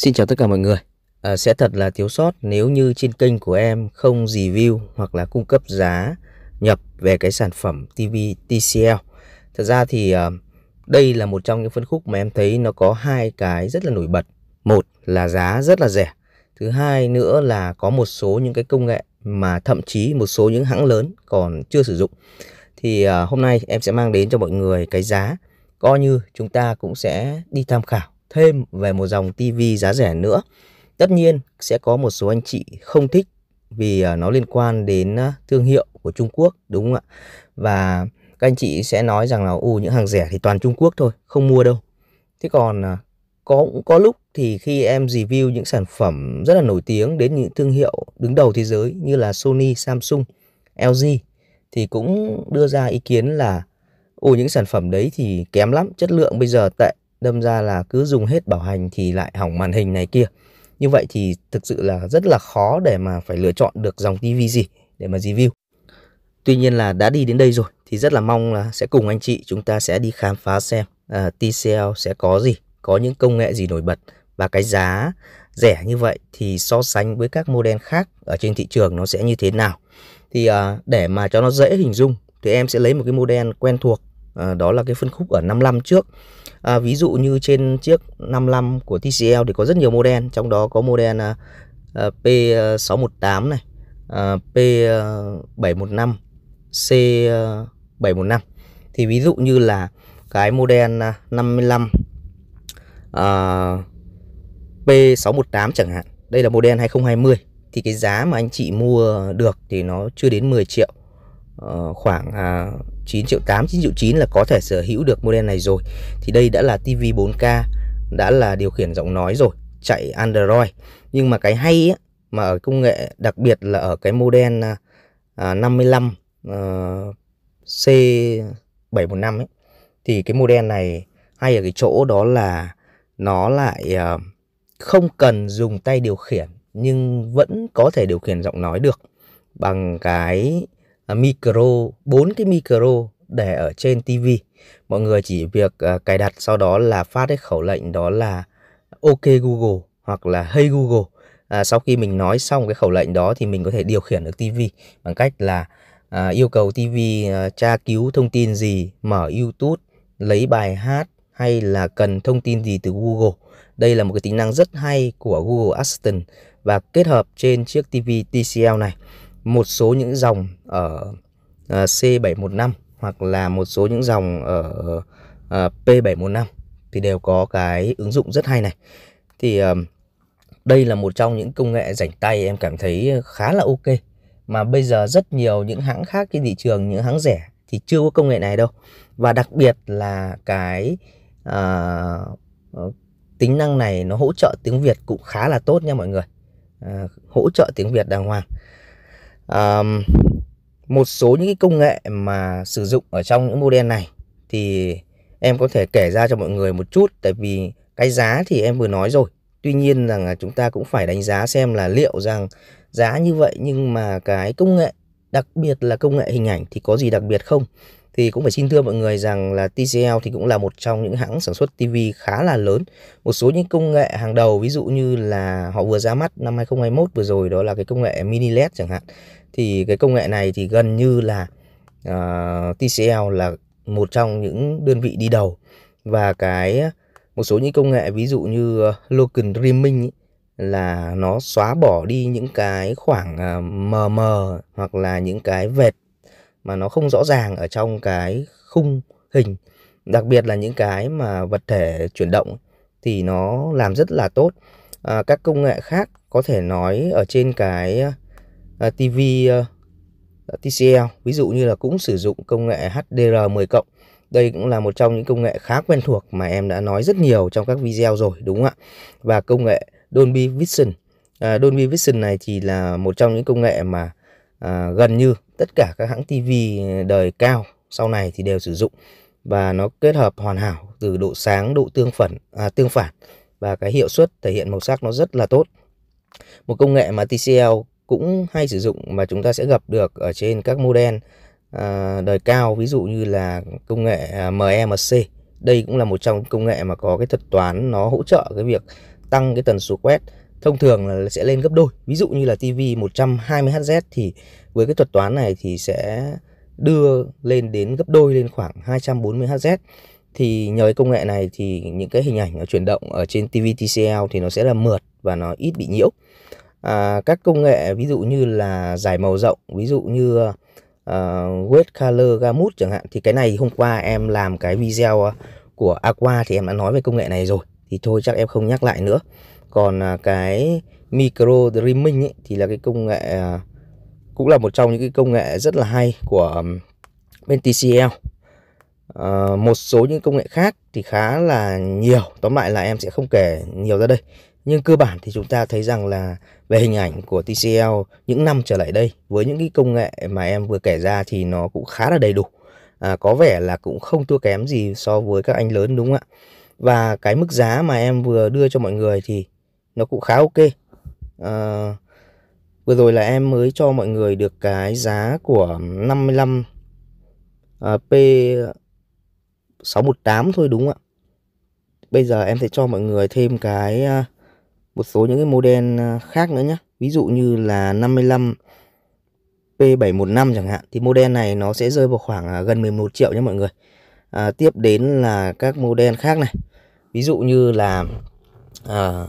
Xin chào tất cả mọi người. À, sẽ thật là thiếu sót nếu như trên kênh của em không review hoặc là cung cấp giá nhập về cái sản phẩm TV TCL. Thật ra thì à, đây là một trong những phân khúc mà em thấy nó có hai cái rất là nổi bật. Một là giá rất là rẻ. Thứ hai nữa là có một số những cái công nghệ mà thậm chí một số những hãng lớn còn chưa sử dụng. Thì à, hôm nay em sẽ mang đến cho mọi người cái giá coi như chúng ta cũng sẽ đi tham khảo thêm về một dòng TV giá rẻ nữa. Tất nhiên sẽ có một số anh chị không thích vì à, nó liên quan đến à, thương hiệu của Trung Quốc đúng không ạ? Và các anh chị sẽ nói rằng là u những hàng rẻ thì toàn Trung Quốc thôi, không mua đâu. Thế còn à, có cũng có lúc thì khi em review những sản phẩm rất là nổi tiếng đến những thương hiệu đứng đầu thế giới như là Sony, Samsung, LG thì cũng đưa ra ý kiến là ồ những sản phẩm đấy thì kém lắm, chất lượng bây giờ tệ đâm ra là cứ dùng hết bảo hành thì lại hỏng màn hình này kia như vậy thì thực sự là rất là khó để mà phải lựa chọn được dòng tivi gì để mà review tuy nhiên là đã đi đến đây rồi thì rất là mong là sẽ cùng anh chị chúng ta sẽ đi khám phá xem à, TCL sẽ có gì có những công nghệ gì nổi bật và cái giá rẻ như vậy thì so sánh với các model khác ở trên thị trường nó sẽ như thế nào thì à, để mà cho nó dễ hình dung thì em sẽ lấy một cái model quen thuộc à, đó là cái phân khúc ở 55 trước à, ví dụ như trên chiếc 55 của TCL thì có rất nhiều model trong đó có model à, à, P618 này à, P715 C715 thì ví dụ như là cái model 55 à, à P618 chẳng hạn đây là model 2020 thì cái giá mà anh chị mua được thì nó chưa đến 10 triệu uh, khoảng uh, 9 triệu 8, 9 triệu 9 là có thể sở hữu được model này rồi Thì đây đã là TV 4K Đã là điều khiển giọng nói rồi Chạy Android Nhưng mà cái hay ấy, mà ở công nghệ đặc biệt là ở cái model à, 55 à, ờ, C715 ấy Thì cái model này hay ở cái chỗ đó là Nó lại à, không cần dùng tay điều khiển Nhưng vẫn có thể điều khiển giọng nói được Bằng cái À, micro bốn cái micro để ở trên TV mọi người chỉ việc à, cài đặt sau đó là phát cái khẩu lệnh đó là OK Google hoặc là Hey Google à, sau khi mình nói xong cái khẩu lệnh đó thì mình có thể điều khiển được TV bằng cách là à, yêu cầu TV à, tra cứu thông tin gì mở YouTube lấy bài hát hay là cần thông tin gì từ Google đây là một cái tính năng rất hay của Google Assistant và kết hợp trên chiếc TV TCL này một số những dòng ở ờ, C715 hoặc là một số những dòng ở ờ, P715 thì đều có cái ứng dụng rất hay này. Thì ờ, đây là một trong những công nghệ rảnh tay em cảm thấy khá là ok mà bây giờ rất nhiều những hãng khác trên thị trường những hãng rẻ thì chưa có công nghệ này đâu và đặc biệt là cái uh, tính năng này nó hỗ trợ tiếng Việt cũng khá là tốt nha mọi người uh, hỗ trợ tiếng Việt đàng hoàng um, một số những cái công nghệ mà sử dụng ở trong những model này thì em có thể kể ra cho mọi người một chút tại vì cái giá thì em vừa nói rồi tuy nhiên rằng là chúng ta cũng phải đánh giá xem là liệu rằng giá như vậy nhưng mà cái công nghệ đặc biệt là công nghệ hình ảnh thì có gì đặc biệt không thì cũng phải xin thưa mọi người rằng là TCL thì cũng là một trong những hãng sản xuất TV khá là lớn. Một số những công nghệ hàng đầu ví dụ như là họ vừa ra mắt năm 2021 vừa rồi đó là cái công nghệ mini LED chẳng hạn thì cái công nghệ này thì gần như là uh, ờ, TCL là một trong những đơn vị đi đầu và cái một số những công nghệ ví dụ như uh, Local Dreaming ấy, là nó xóa bỏ đi những cái khoảng uh, mờ mờ hoặc là những cái vệt mà nó không rõ ràng ở trong cái khung hình đặc biệt là những cái mà vật thể chuyển động thì nó làm rất là tốt à, các công nghệ khác có thể nói ở trên cái uh, à, TV ờ, à, TCL ví dụ như là cũng sử dụng công nghệ HDR10 cộng đây cũng là một trong những công nghệ khá quen thuộc mà em đã nói rất nhiều trong các video rồi đúng không ạ và công nghệ Dolby Vision uh, Dolby Vision này thì là một trong những công nghệ mà uh, gần như tất cả các hãng TV đời cao sau này thì đều sử dụng và nó kết hợp hoàn hảo từ độ sáng độ tương phản à, tương phản và cái hiệu suất thể hiện màu sắc nó rất là tốt một công nghệ mà TCL cũng hay sử dụng mà chúng ta sẽ gặp được ở trên các model à, đời cao ví dụ như là công nghệ à, MEMC đây cũng là một trong công nghệ mà có cái thuật toán nó hỗ trợ cái việc tăng cái tần số quét thông thường là sẽ lên gấp đôi ví dụ như là TV 120Hz thì với cái thuật toán này thì sẽ đưa lên đến gấp đôi lên khoảng 240Hz thì nhờ công nghệ này thì những cái hình ảnh nó chuyển động ở trên TV TCL thì nó sẽ là mượt và nó ít bị nhiễu à, các công nghệ ví dụ như là giải màu rộng ví dụ như uh, ờ, wet color gamut chẳng hạn thì cái này hôm qua em làm cái video ờ, của aqua thì em đã nói về công nghệ này rồi thì thôi chắc em không nhắc lại nữa còn uh, cái micro dreaming ấy, thì là cái công nghệ uh, cũng là một trong những cái công nghệ rất là hay của um, bên TCL uh, ờ, một số những công nghệ khác thì khá là nhiều tóm lại là em sẽ không kể nhiều ra đây nhưng cơ bản thì chúng ta thấy rằng là về hình ảnh của TCL những năm trở lại đây với những cái công nghệ mà em vừa kể ra thì nó cũng khá là đầy đủ à, có vẻ là cũng không thua kém gì so với các anh lớn đúng không ạ và cái mức giá mà em vừa đưa cho mọi người thì nó cũng khá ok à, vừa rồi là em mới cho mọi người được cái giá của 55 à, P 618 thôi đúng không ạ bây giờ em sẽ cho mọi người thêm cái à, một số những cái model à, khác nữa nhé ví dụ như là 55 P715 chẳng hạn thì model này nó sẽ rơi vào khoảng à, gần 11 triệu nhé mọi người à, tiếp đến là các model khác này ví dụ như là à,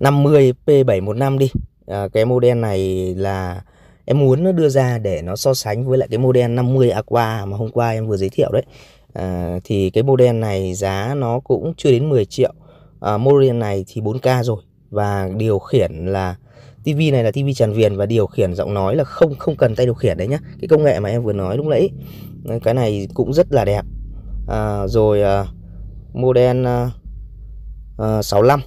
50 P715 đi à, cái model này là em muốn nó đưa ra để nó so sánh với lại cái model 50 Aqua mà hôm qua em vừa giới thiệu đấy à, thì cái model này giá nó cũng chưa đến 10 triệu à, model này thì 4K rồi và điều khiển là TV này là TV tràn viền và điều khiển giọng nói là không không cần tay điều khiển đấy nhá cái công nghệ mà em vừa nói lúc nãy cái này cũng rất là đẹp à, rồi à, model à, 65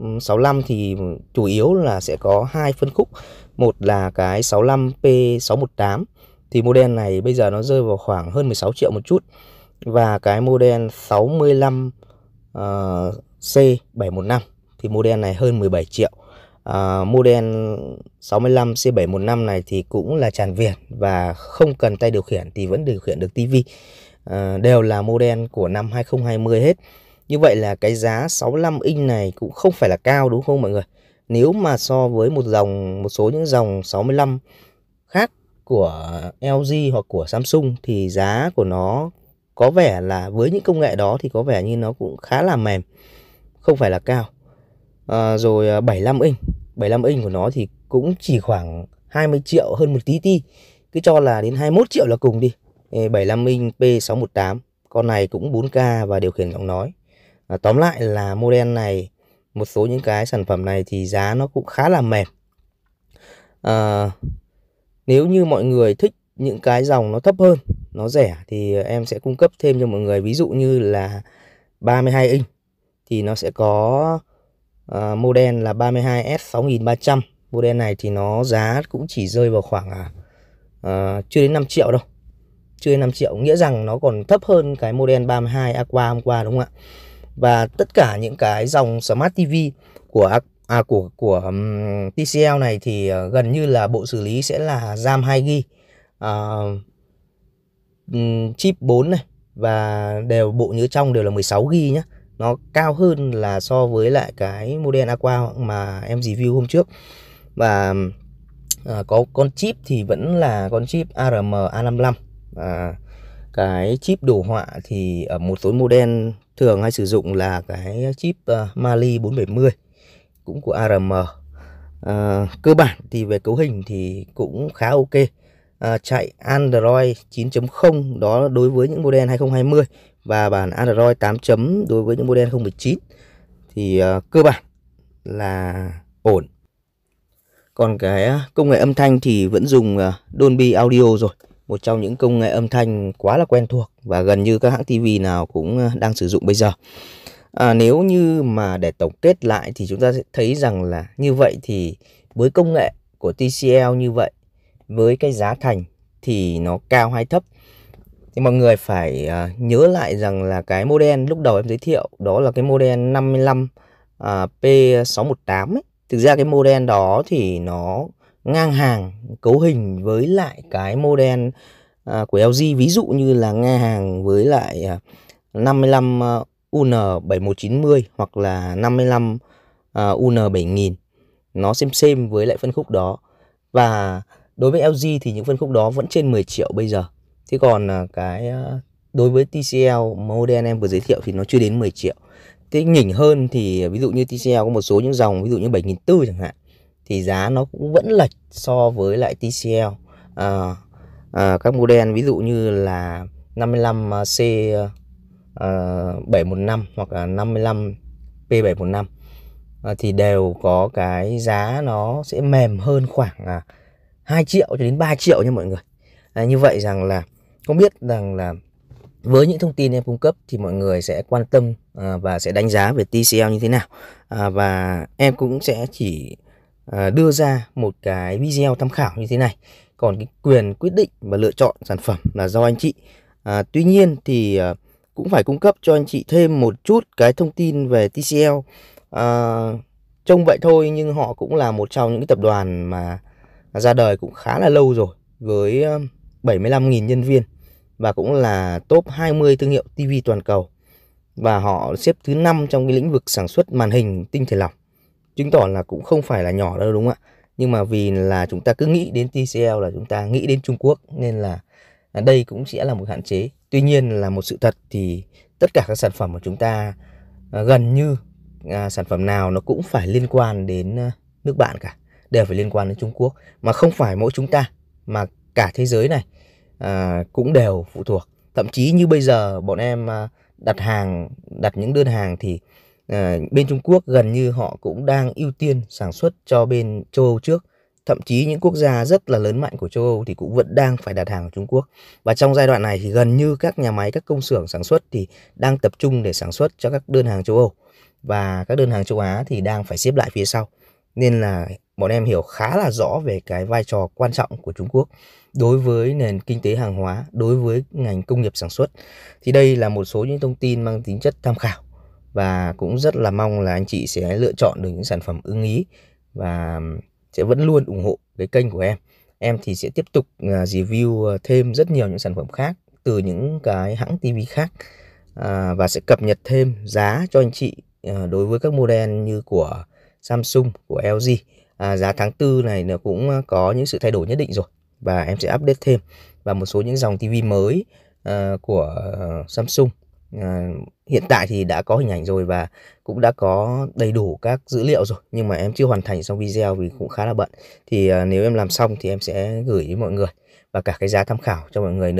à, 65 ừ, thì chủ yếu là sẽ có hai phân khúc một là cái 65P618 thì model này bây giờ nó rơi vào khoảng hơn 16 triệu một chút và cái model 65 uh, C715 thì model này hơn 17 triệu à, model 65 C715 này thì cũng là tràn viền và không cần tay điều khiển thì vẫn điều khiển được tivi à, đều là model của năm 2020 hết như vậy là cái giá 65 inch này cũng không phải là cao đúng không mọi người nếu mà so với một dòng một số những dòng 65 khác của LG hoặc của Samsung thì giá của nó có vẻ là với những công nghệ đó thì có vẻ như nó cũng khá là mềm không phải là cao Ờ, à, rồi 75 inch 75 inch của nó thì cũng chỉ khoảng 20 triệu hơn một tí ti cứ cho là đến 21 triệu là cùng đi 75 inch P618 con này cũng 4K và điều khiển giọng nói à, tóm lại là model này một số những cái sản phẩm này thì giá nó cũng khá là mềm à, ờ, nếu như mọi người thích những cái dòng nó thấp hơn nó rẻ thì em sẽ cung cấp thêm cho mọi người ví dụ như là 32 inch thì nó sẽ có uh, model là 32S 6300 model này thì nó giá cũng chỉ rơi vào khoảng uh, chưa đến 5 triệu đâu chưa đến 5 triệu nghĩa rằng nó còn thấp hơn cái model 32 Aqua hôm qua đúng không ạ và tất cả những cái dòng Smart TV của à, của của um, TCL này thì uh, gần như là bộ xử lý sẽ là RAM 2GB uh, chip 4 này và đều bộ nhớ trong đều là 16GB nhé nó cao hơn là so với lại cái model Aqua mà em review hôm trước và à, có con chip thì vẫn là con chip ARM A55 à, cái chip đồ họa thì ở một số model thường hay sử dụng là cái chip uh, Mali 470 cũng của ARM à, cơ bản thì về cấu hình thì cũng khá ok à, chạy Android 9.0 đó đối với những model 2020 và bản Android 8 chấm đối với những model 0 thì ờ, cơ bản là ổn. Còn cái ờ, công nghệ âm thanh thì vẫn dùng ờ, Dolby Audio rồi, một trong những công nghệ âm thanh quá là quen thuộc và gần như các hãng TV nào cũng đang sử dụng bây giờ. À, nếu như mà để tổng kết lại thì chúng ta sẽ thấy rằng là như vậy thì với công nghệ của TCL như vậy với cái giá thành thì nó cao hay thấp thì mọi người phải uh, nhớ lại rằng là cái model lúc đầu em giới thiệu đó là cái model 55 uh, P618 ấy. Thực ra cái model đó thì nó ngang hàng cấu hình với lại cái model uh, của LG ví dụ như là ngang hàng với lại uh, 55 uh, UN7190 hoặc là 55 uh, UN7000 nó xem xem với lại phân khúc đó và đối với LG thì những phân khúc đó vẫn trên 10 triệu bây giờ Thế còn à, cái à, đối với TCL model em vừa giới thiệu thì nó chưa đến 10 triệu. Thế nhỉnh hơn thì à, ví dụ như TCL có một số những dòng ví dụ như 7.400 chẳng hạn thì giá nó cũng vẫn lệch so với lại TCL. À, à, các model ví dụ như là 55C à, 715 hoặc là 55 P715 à, thì đều có cái giá nó sẽ mềm hơn khoảng à, 2 triệu cho đến 3 triệu nha mọi người. À, như vậy rằng là không biết rằng là với những thông tin em cung cấp thì mọi người sẽ quan tâm à, và sẽ đánh giá về TCL như thế nào à, và em cũng sẽ chỉ à, đưa ra một cái video tham khảo như thế này còn cái quyền quyết định và lựa chọn sản phẩm là do anh chị tuy nhiên thì cũng phải cung cấp cho anh chị thêm một chút cái thông tin về TCL à, trông vậy thôi nhưng họ cũng là một trong những cái tập đoàn mà ra đời cũng khá là lâu rồi với 75.000 nhân viên và cũng là top 20 thương hiệu TV toàn cầu. Và họ xếp thứ năm trong cái lĩnh vực sản xuất màn hình tinh thể lỏng. Chứng tỏ là cũng không phải là nhỏ đâu đúng không ạ? Nhưng mà vì là chúng ta cứ nghĩ đến TCL là chúng ta nghĩ đến Trung Quốc nên là đây cũng sẽ là một hạn chế. Tuy nhiên là một sự thật thì tất cả các sản phẩm của chúng ta à, gần như à, sản phẩm nào nó cũng phải liên quan đến à, nước bạn cả, đều phải liên quan đến Trung Quốc mà không phải mỗi chúng ta mà cả thế giới này à, cũng đều phụ thuộc thậm chí như bây giờ bọn em à, đặt hàng đặt những đơn hàng thì à, bên Trung Quốc gần như họ cũng đang ưu tiên sản xuất cho bên châu Âu trước thậm chí những quốc gia rất là lớn mạnh của châu Âu thì cũng vẫn đang phải đặt hàng ở Trung Quốc và trong giai đoạn này thì gần như các nhà máy các công xưởng sản xuất thì đang tập trung để sản xuất cho các đơn hàng châu Âu và các đơn hàng châu Á thì đang phải xếp lại phía sau nên là bọn em hiểu khá là rõ về cái vai trò quan trọng của Trung Quốc đối với nền kinh tế hàng hóa, đối với ngành công nghiệp sản xuất. Thì đây là một số những thông tin mang tính chất tham khảo và cũng rất là mong là anh chị sẽ lựa chọn được những sản phẩm ưng ý và sẽ vẫn luôn ủng hộ cái kênh của em. Em thì sẽ tiếp tục à, review à, thêm rất nhiều những sản phẩm khác từ những cái hãng TV khác à, và sẽ cập nhật thêm giá cho anh chị đối với các model như của Samsung của LG à, giá tháng 4 này nó cũng à, có những sự thay đổi nhất định rồi và em sẽ update thêm và một số những dòng TV mới à, của à, Samsung à, hiện tại thì đã có hình ảnh rồi và cũng đã có đầy đủ các dữ liệu rồi nhưng mà em chưa hoàn thành xong video vì cũng khá là bận thì à, nếu em làm xong thì em sẽ gửi với mọi người và cả cái giá tham khảo cho mọi người nữa